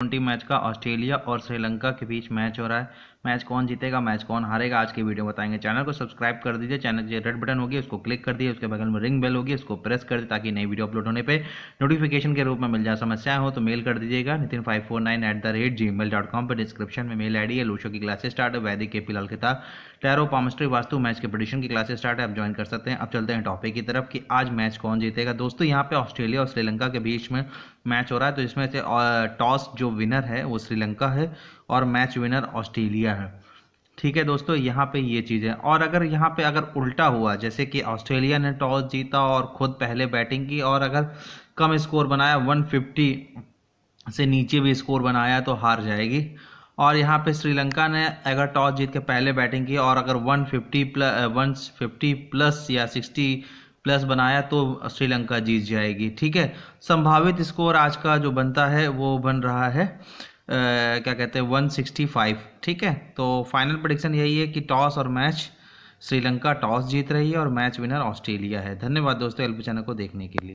twenty match का Australia और श्रीलंका के बीच मैच हो रहा है मैच कौन जीतेगा मैच कौन हारेगा आज की वीडियो बताएंगे चैनल को सब्सक्राइब कर दीजिए चैनल के रेड बटन होगी उसको क्लिक कर दीजिए उसके बगल में रिंग बेल होगी उसको प्रेस कर दीजिए ताकि नई वीडियो अपलोड होने पे नोटिफिकेशन के रूप में मिल जाए समस्या हो तो मेल कर दीजिएगा Nitin five four nine eight the rate G mail dot com पर डिस्क्रिप्शन में मेल आई है लूशो की क्लासेस स्टार्ट है वैदिक के पिलाल किताब टैरो पामिस्ट्री वास्तु मैच के प्रडिशन की क्लासेस स्टार्ट है आप ज्वाइन कर सकते हैं अब चलते हैं टॉपिक की तरफ कि आज मैच कौन जीतेगा दोस्तों यहाँ पे ऑस्ट्रेलिया और श्रीलंका के बीच में मैच हो रहा है तो इसमें से टॉस जो विनर है वो श्रीलंका है और मैच विनर ऑस्ट्रेलिया है ठीक है दोस्तों यहाँ पे ये चीज़ है और अगर यहाँ पे अगर उल्टा हुआ जैसे कि ऑस्ट्रेलिया ने टॉस जीता और खुद पहले बैटिंग की और अगर कम स्कोर बनाया 150 से नीचे भी स्कोर बनाया तो हार जाएगी और यहाँ पे श्रीलंका ने अगर टॉस जीत के पहले बैटिंग की और अगर 150 प्लस 150 प्लस या प्लस बनाया तो श्रीलंका जीत जाएगी ठीक है संभावित स्कोर आज का जो बनता है वो बन रहा है आ, क्या कहते हैं 165 ठीक है तो फाइनल प्रडिक्शन यही है कि टॉस और मैच श्रीलंका टॉस जीत रही है और मैच विनर ऑस्ट्रेलिया है धन्यवाद दोस्तों एल चैनल को देखने के लिए